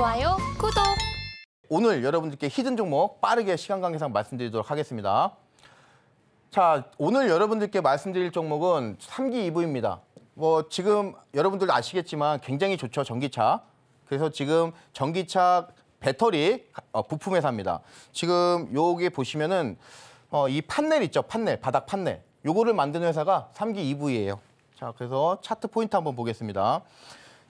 좋아요, 구독! 오늘 여러분들께 히든 종목 빠르게 시간 관계상 말씀드리도록 하겠습니다. 자, 오늘 여러분들께 말씀드릴 종목은 3기 2부입니다. 뭐 지금 여러분들 아시겠지만 굉장히 좋죠, 전기차. 그래서 지금 전기차 배터리 어, 부품 회사입니다. 지금 여기 보시면은 어, 이 판넬 있죠, 판넬, 바닥 판넬. 요거를 만드는 회사가 3기 2부예요. 자, 그래서 차트 포인트 한번 보겠습니다.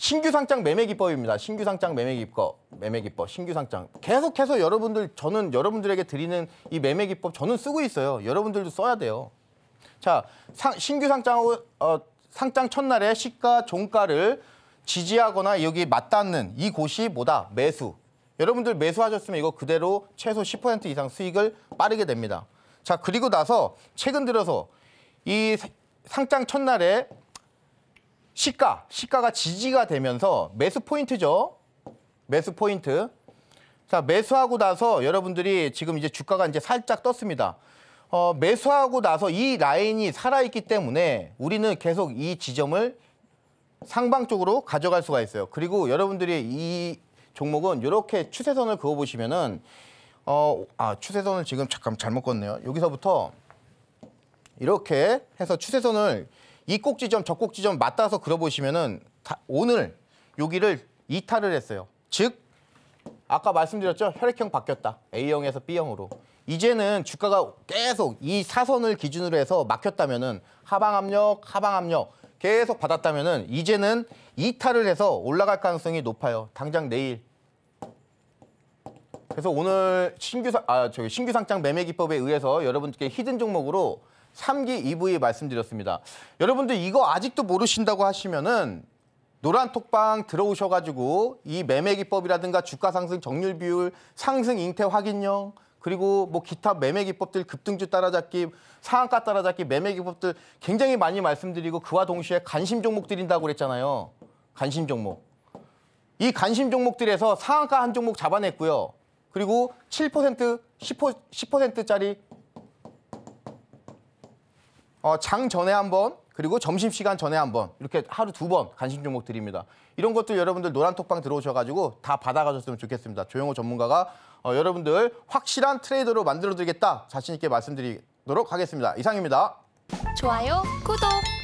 신규 상장 매매 기법입니다. 신규 상장 매매 기법, 매매 기법, 신규 상장. 계속해서 여러분들 저는 여러분들에게 드리는 이 매매 기법 저는 쓰고 있어요. 여러분들도 써야 돼요. 자, 상, 신규 상장 어, 어, 상장 첫날에 시가 종가를 지지하거나 여기 맞닿는 이 곳이 뭐다? 매수. 여러분들 매수하셨으면 이거 그대로 최소 10% 이상 수익을 빠르게 됩니다. 자, 그리고 나서 최근 들어서 이 상장 첫날에 시가, 시가가 지지가 되면서 매수 포인트죠. 매수 포인트. 자, 매수하고 나서 여러분들이 지금 이제 주가가 이제 살짝 떴습니다. 어, 매수하고 나서 이 라인이 살아있기 때문에 우리는 계속 이 지점을 상방 쪽으로 가져갈 수가 있어요. 그리고 여러분들이 이 종목은 이렇게 추세선을 그어보시면은 어, 아, 추세선을 지금 잠깐 잘못 껐네요. 여기서부터 이렇게 해서 추세선을 이 꼭지점 저 꼭지점 맞닿아서 그려보시면은 오늘 여기를 이탈을 했어요. 즉 아까 말씀드렸죠? 혈액형 바뀌었다. A형에서 B형으로. 이제는 주가가 계속 이 사선을 기준으로 해서 막혔다면은 하방 압력, 하방 압력 계속 받았다면은 이제는 이탈을 해서 올라갈 가능성이 높아요. 당장 내일. 그래서 오늘 신규 아 저기 신규 상장 매매 기법에 의해서 여러분께 히든 종목으로 3기 EV 말씀드렸습니다. 여러분들 이거 아직도 모르신다고 하시면은 노란 톡방 들어오셔가지고 이 매매 기법이라든가 주가 상승 정률 비율 상승 잉태 확인형 그리고 뭐 기타 매매 기법들 급등주 따라잡기 상한가 따라잡기 매매 기법들 굉장히 많이 말씀드리고 그와 동시에 관심 종목 드린다고 그랬잖아요. 관심 종목. 이 관심 종목들에서 상한가 한 종목 잡아냈고요. 그리고 7% 10%짜리 어, 장 전에 한 번, 그리고 점심시간 전에 한 번, 이렇게 하루 두 번 간식 종목 드립니다. 이런 것도 여러분들 노란톡방 들어오셔가지고 다 받아가셨으면 좋겠습니다. 조영호 전문가가 어, 여러분들 확실한 트레이더로 만들어드리겠다 자신 있게 말씀드리도록 하겠습니다. 이상입니다. 좋아요, 구독.